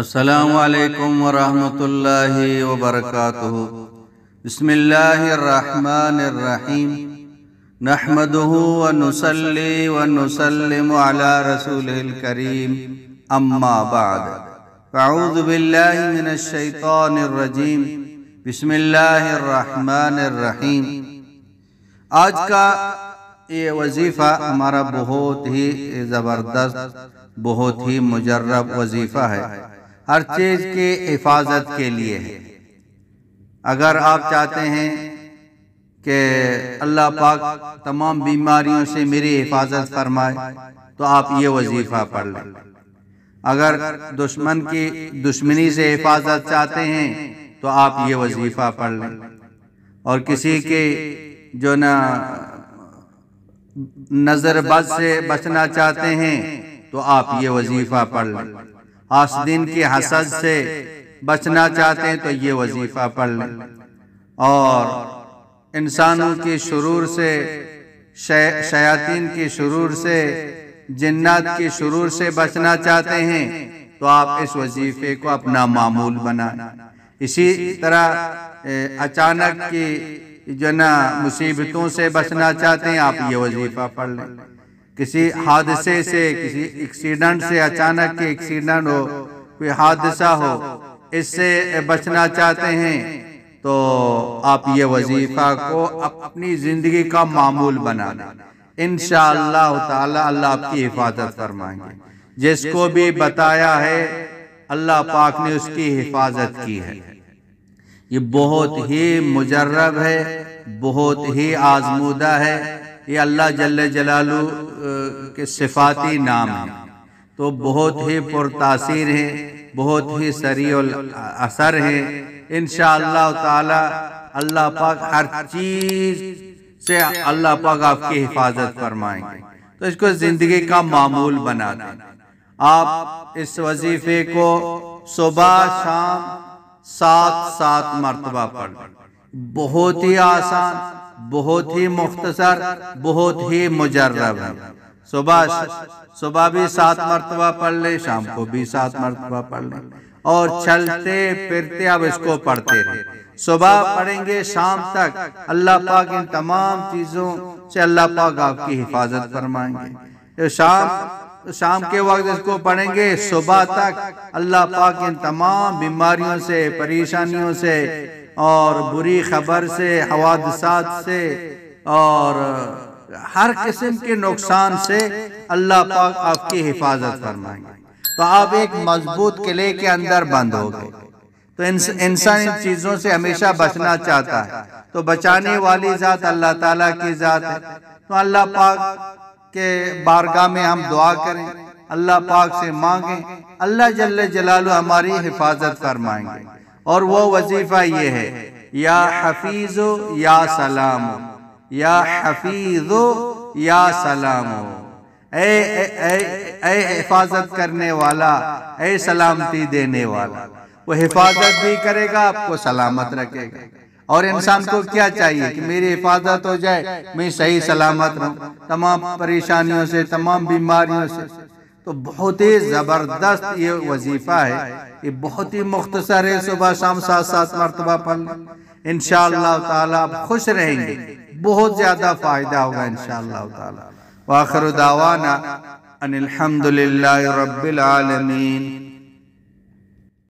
असलकम वरहमल वबरक बसमीम नहमद वनसली वनसलम रसूल करीम अम्माबाद फ़ाउज़बिल्लाशैतरजीम आज का ये वजीफ़ा हमारा बहुत ही ज़बरदस्त बहुत ही मुजर्रब वजीफ़ा है हर चीज़ की हिफाजत के लिए है अगर आप चाहते हैं कि अल्लाह पाक तमाम बीमारियों से मेरी हिफाजत फरमाए तो आप ये वजीफ़ा पढ़ लें अगर दुश्मन की दुश्मनी से हिफाजत चाहते हैं तो आप ये वजीफ़ा पढ़ लें और किसी के जो ना नजरबाज से बचना चाहते हैं तो आप ये वजीफ़ा पढ़ लें हौसदीन की हसद से बचना चाहते हैं तो ये वजीफ़ा पढ़ लें और इंसानों की शुरू से शयातीन की शुरू से जन्नत की शुरू से बचना चाहते हैं तो आप इस वजीफ़े को अपना मामूल बनाएं इसी तरह अचानक की जो ना मुसीबतों से बचना चाहते हैं आप ये वजीफ़ा पढ़ लें किसी हादसे से किसी एक्सीडेंट से अचानक के एक्सीडेंट हो कोई हादसा हो इससे बचना चाहते हैं तो, तो आप ये वजीफा को अपनी जिंदगी का मामूल बना लें इन ताला अल्लाह आपकी हिफाजत फरमाएंगे जिसको भी बताया है अल्लाह पाक ने उसकी हिफाजत की है ये बहुत ही मुजर्रब है बहुत ही आजमूदा है ये अल्लाह जल जलालू के सिफाती नाम हैं तो बहुत ही पुरतासर हैं बहुत ही सरी असर हैं इन ताला अल्लाह पाक हर चीज़ से अल्लाह पाक आपकी हिफाजत फरमाएंगे तो इसको ज़िंदगी का मामूल बना दें आप इस वजीफे को सुबह शाम सात सात मरतबा पढ़ बहुत ही आसान बहुत ही मुख्तसर बहुत ही मुजरब है सुबह सुबह भी सात मरतबा पढ़ ले शाम को भी सात मरतबा पढ़ ले और चलते फिरते अब इसको पढ़ते रहे सुबह पढ़ेंगे शाम तक अल्लाह पाक इन तमाम चीज़ों से अल्लाह पाक आपकी हिफाजत फरमाएंगे शाम शाम के वक्त इसको पढ़ेंगे सुबह तक अल्लाह पाक इन तमाम बीमारियों से परेशानियों से और बुरी खबर से हवादसात से और हर किस्म के नुकसान से अल्लाह पाक आपकी हिफाजत फरमाएंगे तो आप एक मजबूत किले के अंदर बंद हो गए तो इंसान इन चीज़ों से हमेशा बचना चाहता है तो बचाने वाली ज़ात अल्लाह ताला की ज़ात है तो अल्लाह पाक के बारगाह में हम दुआ करें अल्लाह पाक से मांगें अल्लाह जल्ले जलालू हमारी हिफाजत फरमाएंगे और वो वजीफ़ा ये है या हफीज़ या सलाम या हफीजो या सलाम ए हिफाजत करने वाला ए सलामती देने वाला वो हिफाजत भी करेगा आपको सलामत रखेगा और इंसान को क्या चाहिए कि मेरी हिफाजत हो जाए मैं सही सलामत रहूं तमाम परेशानियों से तमाम बीमारियों से तो बहुत ही ज़बरदस्त ये वजीफ़ा है ये बहुत ही मुख्तसर है सुबह शाम सात सात मरतबा फल इन ताला आप खुश रहेंगे बहुत ज़्यादा फ़ायदा होगा इन ताला वाखर दावाना अनिल